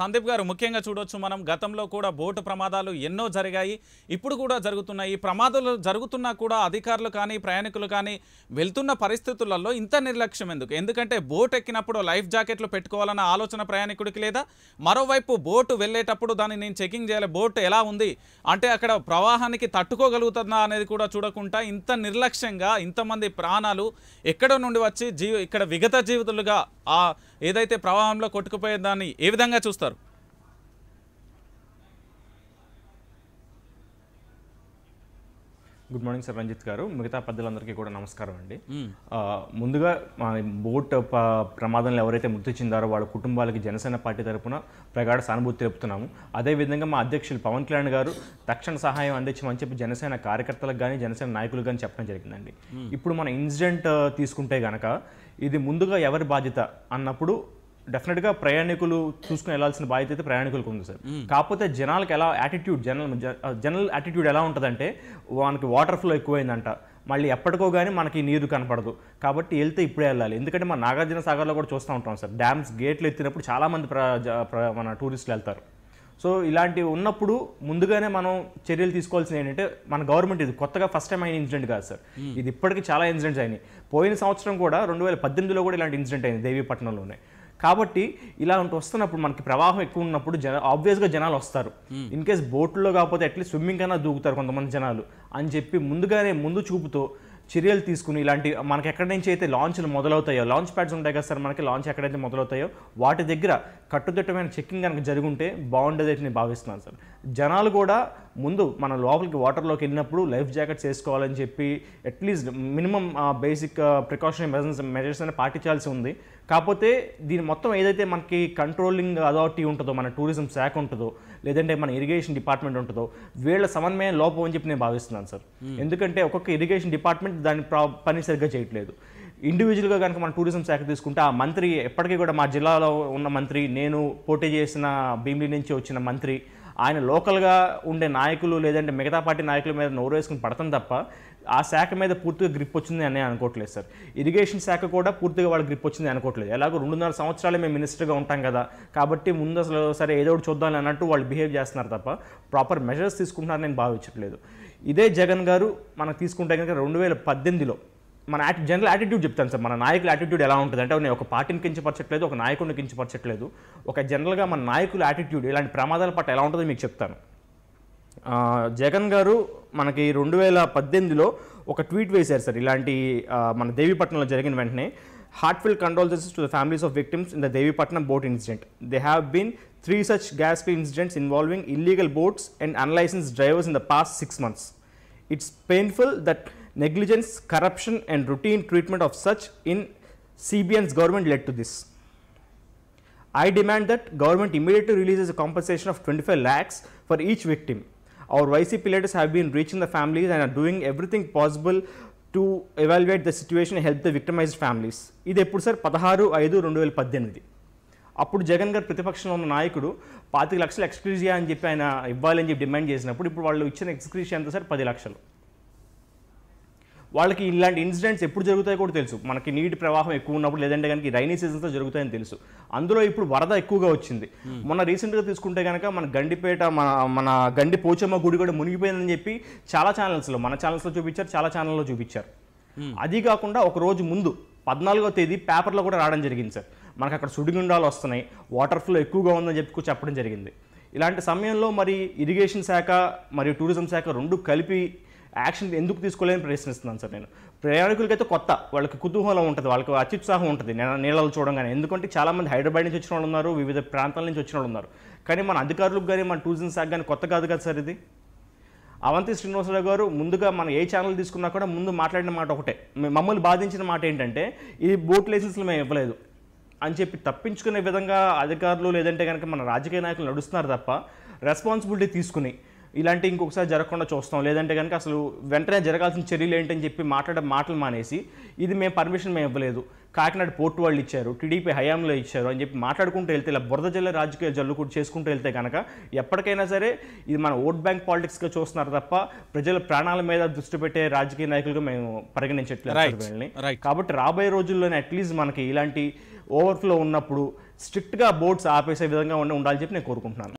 సందీప్ గారు ముఖ్యంగా చూడొచ్చు మనం గతంలో కూడా బోటు ప్రమాదాలు ఎన్నో జరిగాయి ఇప్పుడు కూడా జరుగుతున్నాయి ఈ ప్రమాదాలు జరుగుతున్నా కూడా అధికారులు కానీ ప్రయాణికులు కానీ వెళ్తున్న పరిస్థితులలో ఇంత నిర్లక్ష్యం ఎందుకు ఎందుకంటే బోట్ ఎక్కినప్పుడు లైఫ్ జాకెట్లు పెట్టుకోవాలన్న ఆలోచన ప్రయాణికుడికి లేదా మరోవైపు బోటు వెళ్ళేటప్పుడు దాన్ని నేను చెకింగ్ చేయాలి బోట్ ఎలా ఉంది అంటే అక్కడ ప్రవాహానికి తట్టుకోగలుగుతుందా అనేది కూడా చూడకుండా ఇంత నిర్లక్ష్యంగా ఇంతమంది ప్రాణాలు ఎక్కడ నుండి వచ్చి జీవి ఇక్కడ విగత జీవితులుగా ఆ ఏదైతే ప్రవాహంలో కొట్టుకుపోయేదాన్ని ఏ విధంగా చూస్తారు గుడ్ మార్నింగ్ సార్ రంజిత్ గారు మిగతా పెద్దలందరికీ కూడా నమస్కారం అండి ముందుగా మా బోట్ ప్రమాదంలో ఎవరైతే మృతి చెందారో వాళ్ళ కుటుంబాలకి జనసేన పార్టీ తరఫున ప్రగాఢ సానుభూతి తెలుపుతున్నాము అదేవిధంగా మా అధ్యక్షులు పవన్ కళ్యాణ్ గారు తక్షణ సహాయం అందించమని చెప్పి జనసేన కార్యకర్తలకు కానీ జనసేన నాయకులు కానీ చెప్పడం జరిగిందండి ఇప్పుడు మన ఇన్సిడెంట్ తీసుకుంటే గనక ఇది ముందుగా ఎవరి బాధ్యత అన్నప్పుడు డెఫినెట్గా ప్రయాణికులు చూసుకుని వెళ్ళాల్సిన బాధ్యత అయితే ప్రయాణికులకు ఉంది సార్ కాకపోతే జనాలకు ఎలా యాటిట్యూడ్ జనరల్ జనరల్ యాటిట్యూడ్ ఎలా ఉంటుందంటే మనకి వాటర్ ఫ్లో ఎక్కువైందంట మళ్ళీ ఎప్పటికో కానీ మనకి నీరు కనపడదు కాబట్టి వెళ్తే ఇప్పుడే వెళ్ళాలి ఎందుకంటే మన నాగార్జున సాగర్లో కూడా చూస్తూ ఉంటాం సార్ డ్యామ్స్ గేట్లు ఎత్తినప్పుడు చాలామంది మన టూరిస్టులు వెళ్తారు సో ఇలాంటివి ఉన్నప్పుడు ముందుగానే మనం చర్యలు తీసుకోవాల్సింది ఏంటంటే మన గవర్నమెంట్ ఇది కొత్తగా ఫస్ట్ టైం అయిన ఇన్సిడెంట్ కాదు సార్ ఇది ఇప్పటికీ చాలా ఇన్సిడెంట్స్ అయినాయి పోయిన సంవత్సరం కూడా రెండు వేల పద్దెనిమిదిలో కూడా ఇలాంటి ఇన్సిడెంట్ అయింది దేవీపట్నంలోనే కాబట్టి ఇలాంటి వస్తున్నప్పుడు మనకి ప్రవాహం ఎక్కువ ఉన్నప్పుడు జన ఆబ్వియస్గా జనాలు వస్తారు ఇన్ కేస్ బోట్లో కాకపోతే అట్లీస్ట్ స్విమ్మింగ్ కన్నా దూకుతారు కొంతమంది జనాలు అని చెప్పి ముందుగానే ముందు చూపుతో చర్యలు తీసుకుని ఇలాంటి మనకి ఎక్కడి నుంచి అయితే లాంచ్లు మొదలవుతాయో లాంచ్ ప్యాడ్స్ ఉంటాయి కదా సార్ మనకి లాంచ్ ఎక్కడైతే మొదలవుతాయో వాటి దగ్గర కట్టుదిట్టమైన చెక్కింగ్ కనుక జరుగుంటే బాగుండేది నేను భావిస్తున్నాను సార్ జనాలు కూడా ముందు మన లోపలికి వాటర్లోకి వెళ్ళినప్పుడు లైఫ్ జాకెట్స్ వేసుకోవాలని చెప్పి at least minimum basic precaution measures measures అనేది పాటించాల్సి ఉంది కాకపోతే దీని మొత్తం ఏదైతే మనకి కంట్రోలింగ్ అథారిటీ ఉంటుందో మన టూరిజం శాఖ ఉంటుందో లేదంటే మన ఇరిగేషన్ డిపార్ట్మెంట్ ఉంటుందో వీళ్ళ సమన్వయం లోపం అని చెప్పి నేను భావిస్తున్నాను సార్ ఎందుకంటే ఒక్కొక్క ఇరిగేషన్ డిపార్ట్మెంట్ దాని పని సరిగ్గా చేయట్లేదు ఇండివిజువల్గా కనుక మన టూరిజం శాఖ తీసుకుంటే ఆ మంత్రి ఎప్పటికీ కూడా మా జిల్లాలో ఉన్న మంత్రి నేను పోటీ చేసిన భీమిలీ నుంచి వచ్చిన మంత్రి ఆయన లోకల్గా ఉండే నాయకులు లేదంటే మిగతా పార్టీ నాయకుల మీద నోరు వేసుకుని పడతాం తప్ప ఆ శాఖ మీద పూర్తిగా గ్రిప్ వచ్చింది అనే అనుకోవట్లేదు సార్ ఇరిగేషన్ శాఖ కూడా పూర్తిగా వాళ్ళు గ్రిప్ వచ్చింది అనుకోవట్లేదు ఎలాగో రెండున్నర సంవత్సరాలే మేము మినిస్టర్గా ఉంటాం కదా కాబట్టి ముందు అసలు సరే ఏదో ఒకటి చూద్దాం అన్నట్టు వాళ్ళు బిహేవ్ చేస్తున్నారు తప్ప ప్రాపర్ మెజర్స్ తీసుకుంటున్నారని నేను భావించట్లేదు ఇదే జగన్ గారు మనం తీసుకుంటే కనుక రెండు వేల పద్దెనిమిదిలో మన యాటి జనరల్ యాటిట్యూడ్ చెప్తాను సార్ మన నాయకుల యాటిట్యూడ్ ఎలా ఉంటుంది అంటే నేను ఒక పార్టీని కించపరచట్లేదు ఒక నాయకుడిని కించపరచట్లేదు ఒక జనరల్గా మన నాయకుల యాటిట్యూడ్ ఇలాంటి ప్రమాదాల పట్ల ఎలా ఉంటుందో మీకు చెప్తాను జగన్ గారు మనకి రెండు వేల పద్దెనిమిదిలో ఒక ట్వీట్ వేశారు సార్ ఇలాంటి మన దేవీపట్నంలో జరిగిన వెంటనే heartfelt condolences to the families of victims in the Devipatnam boat incident they have been three such గ్యాస్ ఫీ incidents involving illegal boats and unlicensed drivers in the past six months it's painful that negligence, corruption and routine treatment of such in CBN's government led to this. I demand that government immediately releases a compensation of 25 lakhs for each victim. Our YCP leaders have been reaching the families and are doing everything possible to evaluate the situation and help the victimized families. ఇది ఎప్పుడు sir పదహారు ఐదు రెండు వేల పద్దెనిమిది అప్పుడు జగన్ గారు ప్రతిపక్షంలో ఉన్న నాయకుడు పాతిక లక్షలు ఎక్స్క్రీజియా అని చెప్పి ఆయన ఇవ్వాలని చెప్పి డిమాండ్ చేసినప్పుడు ఇప్పుడు వాళ్ళు ఇచ్చిన ఎక్స్క్రీజియా ఎంత సార్ పది లక్షలు వాళ్ళకి ఇలాంటి ఇన్సిడెంట్స్ ఎప్పుడు జరుగుతాయో కూడా తెలుసు మనకి నీటి ప్రవాహం ఎక్కువ ఉన్నప్పుడు లేదంటే కనుక రైనీ సీజన్స్లో జరుగుతాయని తెలుసు అందులో ఇప్పుడు వరద ఎక్కువగా వచ్చింది మొన్న రీసెంట్గా తీసుకుంటే కనుక మన గండిపేట మన మన గండి పోచమ్మ గుడి కూడా మునిగిపోయిందని చెప్పి చాలా ఛానల్స్లో మన ఛానల్స్లో చూపించారు చాలా ఛానల్లో చూపించారు అది కాకుండా ఒక రోజు ముందు పద్నాలుగో తేదీ పేపర్లో కూడా రావడం జరిగింది సార్ మనకు అక్కడ సుడిగుండాలు వస్తున్నాయి వాటర్ ఫ్లో ఎక్కువగా ఉందని చెప్పి చెప్పడం జరిగింది ఇలాంటి సమయంలో మరి ఇరిగేషన్ శాఖ మరియు టూరిజం శాఖ రెండు కలిపి యాక్షన్ ఎందుకు తీసుకోలేని ప్రశ్నిస్తున్నాను సార్ నేను ప్రయాణికులకైతే కొత్త వాళ్ళకి కుతూహలం ఉంటుంది వాళ్ళకి అత్యుత్సాహం ఉంటుంది నీళ్ళలు చూడగానే ఎందుకంటే చాలామంది హైదరాబాద్ నుంచి వచ్చిన వాళ్ళు ఉన్నారు వివిధ ప్రాంతాల నుంచి వచ్చిన వాళ్ళు ఉన్నారు కానీ మన అధికారులకు కానీ మన టూరిజం శాఖ కానీ కొత్త కాదు కదా సార్ ఇది అవంతి శ్రీనివాసరావు గారు ముందుగా మనం ఏ ఛానల్ తీసుకున్నా కూడా ముందు మాట్లాడిన మాట ఒకటే మమ్మల్ని బాధించిన మాట ఏంటంటే ఈ బోట్ లైసెన్స్లు మేము ఇవ్వలేదు అని చెప్పి తప్పించుకునే విధంగా అధికారులు లేదంటే కనుక మన రాజకీయ నాయకులు నడుస్తున్నారు తప్ప రెస్పాన్సిబిలిటీ తీసుకుని ఇలాంటి ఇంకొకసారి జరగకుండా చూస్తాం లేదంటే కనుక అసలు వెంటనే జరగాల్సిన చర్యలు ఏంటని చెప్పి మాట్లాడే మాటలు మానేసి ఇది మేము పర్మిషన్ మేము ఇవ్వలేదు కాకినాడ పోర్టు వాళ్ళు ఇచ్చారు టీడీపీ హయాంలో ఇచ్చారు అని చెప్పి మాట్లాడుకుంటూ వెళ్తే ఇలా బురద జిల్లా రాజకీయ జల్లు కూడా చేసుకుంటూ వెళ్తే కనుక ఎప్పటికైనా సరే ఇది మన ఓట్ బ్యాంక్ పాలిటిక్స్గా చూస్తున్నారు తప్ప ప్రజల ప్రాణాల మీద దృష్టి పెట్టే రాజకీయ నాయకులుగా మేము పరిగణించట్లేదు కాబట్టి రాబోయే రోజుల్లోనే అట్లీస్ట్ మనకి ఇలాంటి ఓవర్ఫ్లో ఉన్నప్పుడు స్ట్రిక్ట్గా బోర్డ్స్ ఆపేసే విధంగా ఉండాలని చెప్పి నేను కోరుకుంటున్నాను